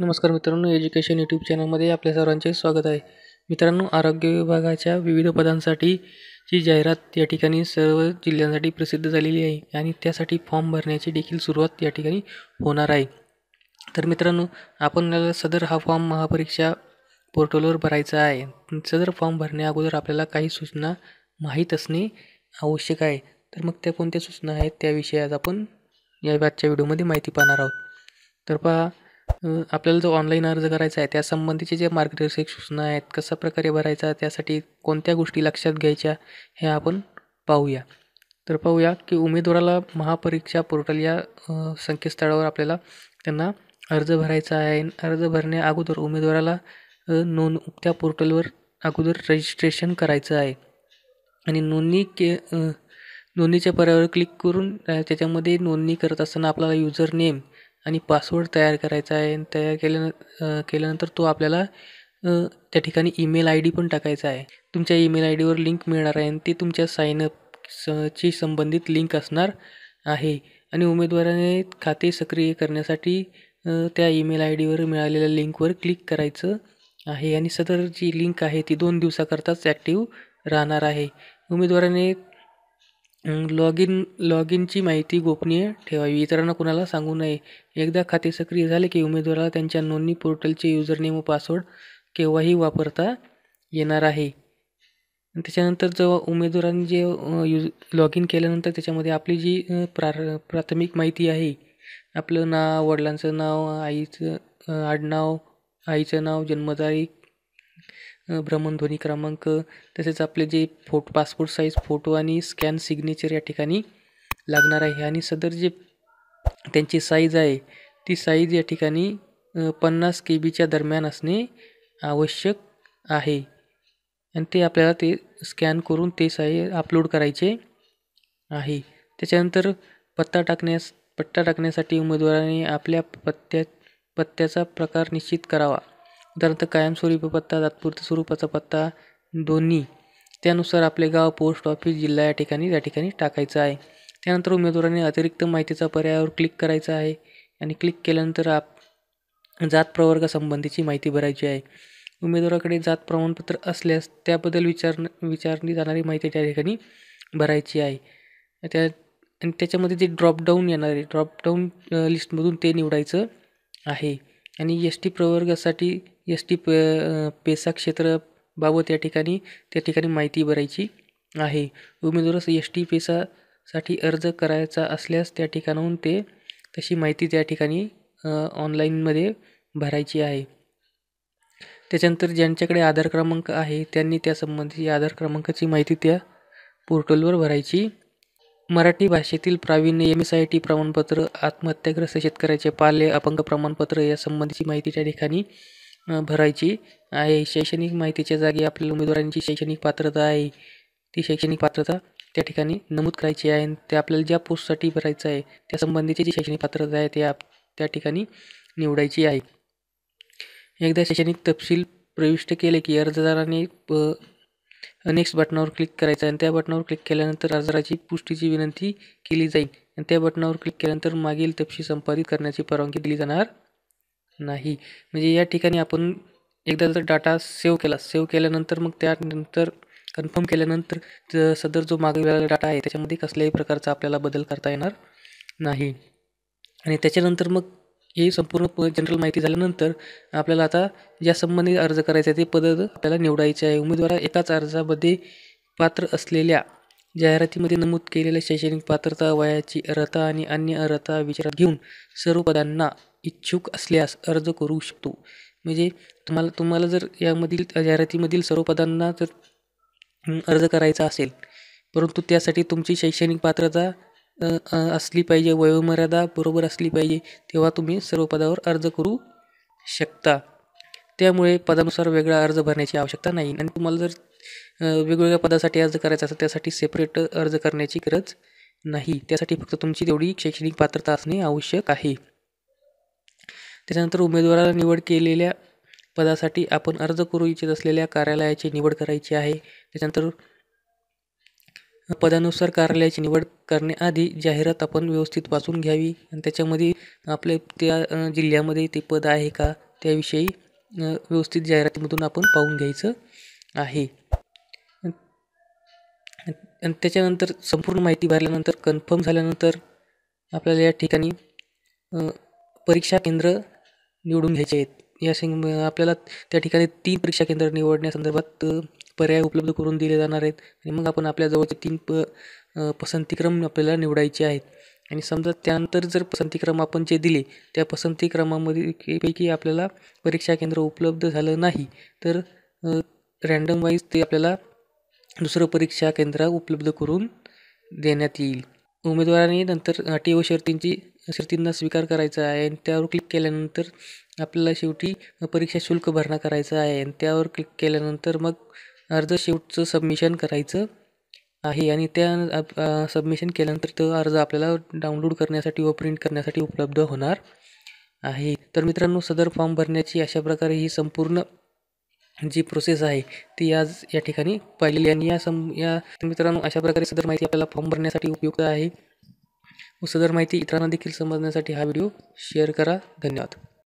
नमस्कार मित्रांनो education YouTube चॅनलमध्ये आपल्या सर्वांचे स्वागत आहे मित्रांनो आरोग्य विभागाच्या विविध पदांसाठी जी जाहिरात या ठिकाणी सर्व जिल्ह्यांसाठी प्रसिद्ध झालेली आहे आणि त्यासाठी फॉर्म भरण्याची देखील सुरुवात या ठिकाणी होणार आहे तर मित्रांनो आपण सदर हा फॉर्म महापरीक्षा पोर्टलवर भरायचा आहे सदर फॉर्म भरण्या अगोदर आपल्याला काही सूचना माहीत असणे आवश्यक आहे तर मग त्या कोणत्या सूचना आहेत त्याविषयी आज आपण या आजच्या व्हिडिओमध्ये माहिती पाहणार आहोत तर पहा आपल्याला जो ऑनलाईन अर्ज करायचा आहे त्यासंबंधीचे जे मार्गदर्शक सूचना आहेत कशा प्रकारे भरायचा त्यासाठी कोणत्या गोष्टी लक्षात घ्यायच्या हे आपण पाहूया तर पाहूया की उमेदवाराला महापरीक्षा पोर्टल या संकेतस्थळावर आपल्याला त्यांना अर्ज भरायचा आहे अर्ज भरण्या अगोदर उमेदवाराला नोंद त्या पोर्टलवर अगोदर रजिस्ट्रेशन करायचं आहे आणि नोंदणी के नोंदणीच्या पर्यावर क्लिक करून त्याच्यामध्ये नोंदणी करत असताना आपल्याला युजर नेम आणि पासवर्ड तयार करायचा आहे तयार केल्यान केल्यानंतर तो आपल्याला त्या ठिकाणी ईमेल आय डी पण टाकायचा आहे तुमच्या ईमेल आय डीवर लिंक मिळणार आहे आणि ती तुमच्या साईनअप ची संबंधित लिंक असणार आहे आणि उमेदवाराने खाते सक्रिय करण्यासाठी त्या ईमेल आय डीवर मिळालेल्या लिंकवर क्लिक करायचं आहे आणि सदर जी लिंक आहे ती दोन दिवसाकरताच ॲक्टिव्ह राहणार आहे उमेदवाराने लॉग इन लॉग इनची माहिती गोपनीय ठेवावी इतरांना कुणाला सांगू नये एकदा खाते सक्रिय झाले की उमेदवाराला त्यांच्या नोंदणी पोर्टलचे नेम व पासवर्ड केव्हाही वापरता येणार आहे त्याच्यानंतर जेव्हा उमेदवारांनी जे युज लॉग इन केल्यानंतर त्याच्यामध्ये आपली जी प्रार प्राथमिक माहिती आहे आपलं नाव वडिलांचं नाव आईचं आडनाव आईचं नाव जन्मतारीख भ्रमणध्वनी क्रमांक तसेच आपले जे फोटो पासपोर्ट साईज फोटो आणि स्कॅन सिग्नेचर या ठिकाणी लागणार आहे आणि सदर जे त्यांची साईज आहे ती साईज या ठिकाणी पन्नास के बीच्या दरम्यान असणे आवश्यक आहे आणि ते आपल्याला ते स्कॅन करून ते साई अपलोड करायचे आहे त्याच्यानंतर पत्ता टाकण्यास पत्ता टाकण्यासाठी उमेदवाराने आपल्या पत्त्या पत्त्याचा प्रकार निश्चित करावा उदाहरणार्थ कायमस्वरूपी पत्ता तात्पुरत्या स्वरूपाचा पत्ता दोन्ही त्यानुसार आपले गाव पोस्ट ऑफिस जिल्हा या ठिकाणी या ठिकाणी टाकायचं आहे त्यानंतर उमेदवाराने अतिरिक्त माहितीचा पर्यायावर क्लिक करायचा आहे आणि क्लिक केल्यानंतर आप जात प्रवर्गासंबंधीची माहिती भरायची आहे उमेदवाराकडे जात प्रमाणपत्र असल्यास त्याबद्दल विचार विचारली जाणारी माहिती त्या ठिकाणी भरायची आहे त्या आणि त्याच्यामध्ये जे ड्रॉपडाऊन येणार आहे ड्रॉपडाऊन लिस्टमधून ते निवडायचं आहे आणि एस टी प्रवर्गासाठी एस टी प पेसा क्षेत्राबाबत या ठिकाणी त्या ठिकाणी माहिती भरायची आहे उमेदवार एस टी पेसासाठी अर्ज करायचा असल्यास त्या ठिकाणाहून ते तशी माहिती त्या ठिकाणी ऑनलाईनमध्ये भरायची आहे त्याच्यानंतर ज्यांच्याकडे आधार क्रमांक आहे त्यांनी त्यासंबंधी आधार क्रमांकाची माहिती त्या पोर्टलवर भरायची मराठी भाषेतील प्रावीण्य एम एस आय टी प्रमाणपत्र आत्महत्याग्रस्त शेतकऱ्याचे पाले अपंग प्रमाणपत्र या संबंधीची माहिती त्या ठिकाणी भरायची आहे शैक्षणिक माहितीच्या जागी आपल्या उमेदवारांची शैक्षणिक पात्रता आहे ती शैक्षणिक पात्रता त्या ठिकाणी नमूद करायची आहे आणि ते आपल्याला ज्या पोस्टसाठी भरायचं आहे त्या संबंधीची जी शैक्षणिक पात्रता आहे ते आप त्या ठिकाणी निवडायची आहे एकदा शैक्षणिक तपशील प्रविष्ट केले की अर्जदाराने नेक्स्ट बटनावर क्लिक करायचं आणि त्या बटनावर क्लिक केल्यानंतर अर्जाची पुष्टीची विनंती केली जाईल आणि त्या बटनावर क्लिक केल्यानंतर मागील तपशील संपादित करण्याची परवानगी दिली जाणार नाही म्हणजे या ठिकाणी आपण एकदा जर डाटा सेव्ह केला सेव्ह केल्यानंतर मग त्यानंतर कन्फर्म केल्यानंतर सदर जो मागवलेला डाटा आहे त्याच्यामध्ये कसल्याही प्रकारचा आपल्याला बदल करता येणार नाही आणि त्याच्यानंतर मग हे संपूर्ण जनरल माहिती झाल्यानंतर आपल्याला आता ज्या संबंधित अर्ज करायचा आहे ते पद आपल्याला निवडायचे आहे उमेदवार एकाच अर्जामध्ये पात्र असलेल्या जाहिरातीमध्ये नमूद केलेल्या शैक्षणिक पात्रता वयाची अर्हता आणि अन्य अर्हता विचारात घेऊन सर्व पदांना इच्छुक असल्यास अर्ज करू शकतो म्हणजे तुम्हाला तुम्हाला जर यामधील जाहिरातीमधील सर्व पदांना जर अर्ज करायचा असेल परंतु त्यासाठी तुमची शैक्षणिक पात्रता असली पाहिजे वयोमर्यादा बरोबर असली पाहिजे तेव्हा तुम्ही सर्व पदावर अर्ज करू शकता त्यामुळे पदानुसार वेगळा अर्ज भरण्याची आवश्यकता नाही आणि तुम्हाला जर वेगवेगळ्या पदासाठी अर्ज करायचा असेल त्यासाठी सेपरेट अर्ज करण्याची गरज नाही त्यासाठी फक्त तुमची तेवढी शैक्षणिक पात्रता असणे आवश्यक आहे त्याच्यानंतर उमेदवाराला निवड केलेल्या पदासाठी आपण अर्ज करू इच्छित असलेल्या कार्यालयाची निवड करायची आहे त्याच्यानंतर पदानुसार कार्यालयाची निवड करण्याआधी जाहिरात आपण व्यवस्थित वाचून घ्यावी आणि त्याच्यामध्ये आपले त्या जिल्ह्यामध्ये ते पद आहे का त्याविषयी व्यवस्थित जाहिरातीमधून आपण पाहून घ्यायचं आहे आणि त्याच्यानंतर संपूर्ण माहिती भरल्यानंतर कन्फर्म झाल्यानंतर आपल्याला या ठिकाणी परीक्षा केंद्र निवडून घ्यायचे आहेत या आपल्याला त्या ठिकाणी तीन परीक्षा केंद्र निवडण्यासंदर्भात पर्याय उपलब्ध करून दिले जाणार आहेत आणि मग आपण आपल्या जवळचे तीन प पसंतीक्रम आपल्याला निवडायचे आहेत आणि समजा त्यानंतर जर पसंतीक्रम आपण जे दिले त्या पसंतीक्रमामध्ये पैकी आपल्याला परीक्षा केंद्र उपलब्ध झालं नाही तर रँडम वाईज ते आपल्याला दुसरं परीक्षा केंद्र उपलब्ध करून देण्यात येईल उमेदवाराने नंतर अटी व शर्तींची शर्तींना स्वीकार करायचा आहे आणि त्यावर क्लिक केल्यानंतर आपल्याला शेवटी परीक्षा शुल्क भरणा करायचा आहे आणि त्यावर क्लिक केल्यानंतर मग अर्ज शेवटचं सबमिशन करायचं आहे आणि त्या सबमिशन केल्यानंतर तो अर्ज आपल्याला डाउनलोड करण्यासाठी व प्रिंट करण्यासाठी उपलब्ध होणार आहे तर मित्रांनो सदर फॉर्म भरण्याची अशा प्रकारे ही संपूर्ण जी प्रोसेस आहे ती आज या ठिकाणी पाहिलेली आणि या सम या मित्रांनो अशा प्रकारे सदर माहिती आपल्याला फॉर्म भरण्यासाठी उपयुक्त आहे व सदर माहिती इतरांना देखील समजण्यासाठी हा व्हिडिओ शेअर करा धन्यवाद